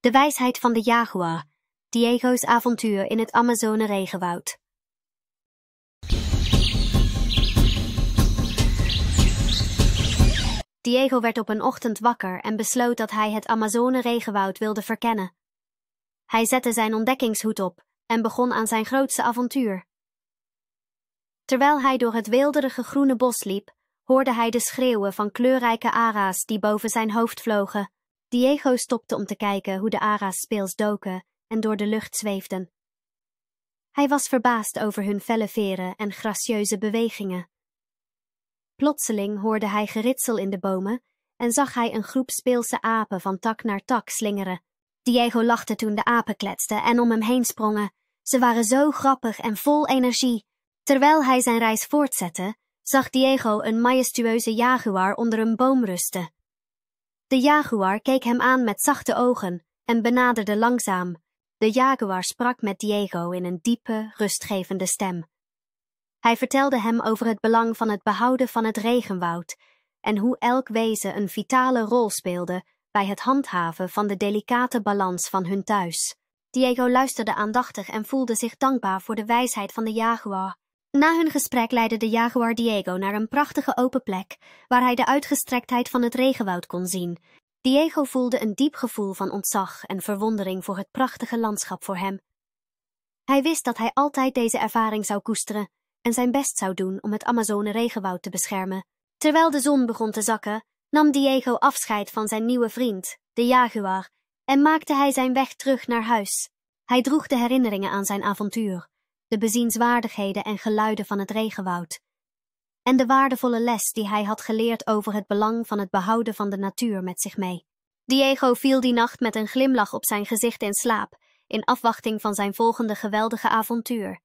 De wijsheid van de jaguar. Diego's avontuur in het Amazone regenwoud. Diego werd op een ochtend wakker en besloot dat hij het Amazone regenwoud wilde verkennen. Hij zette zijn ontdekkingshoed op en begon aan zijn grootste avontuur. Terwijl hij door het weelderige groene bos liep, hoorde hij de schreeuwen van kleurrijke ara's die boven zijn hoofd vlogen. Diego stopte om te kijken hoe de ara's speels doken en door de lucht zweefden. Hij was verbaasd over hun felle veren en gracieuze bewegingen. Plotseling hoorde hij geritsel in de bomen en zag hij een groep speelse apen van tak naar tak slingeren. Diego lachte toen de apen kletsten en om hem heen sprongen. Ze waren zo grappig en vol energie. Terwijl hij zijn reis voortzette, zag Diego een majestueuze jaguar onder een boom rusten. De jaguar keek hem aan met zachte ogen en benaderde langzaam. De jaguar sprak met Diego in een diepe, rustgevende stem. Hij vertelde hem over het belang van het behouden van het regenwoud en hoe elk wezen een vitale rol speelde bij het handhaven van de delicate balans van hun thuis. Diego luisterde aandachtig en voelde zich dankbaar voor de wijsheid van de jaguar na hun gesprek leidde de jaguar Diego naar een prachtige open plek, waar hij de uitgestrektheid van het regenwoud kon zien. Diego voelde een diep gevoel van ontzag en verwondering voor het prachtige landschap voor hem. Hij wist dat hij altijd deze ervaring zou koesteren en zijn best zou doen om het Amazone regenwoud te beschermen. Terwijl de zon begon te zakken, nam Diego afscheid van zijn nieuwe vriend, de jaguar, en maakte hij zijn weg terug naar huis. Hij droeg de herinneringen aan zijn avontuur, de bezienswaardigheden en geluiden van het regenwoud, en de waardevolle les die hij had geleerd over het belang van het behouden van de natuur met zich mee. Diego viel die nacht met een glimlach op zijn gezicht in slaap, in afwachting van zijn volgende geweldige avontuur.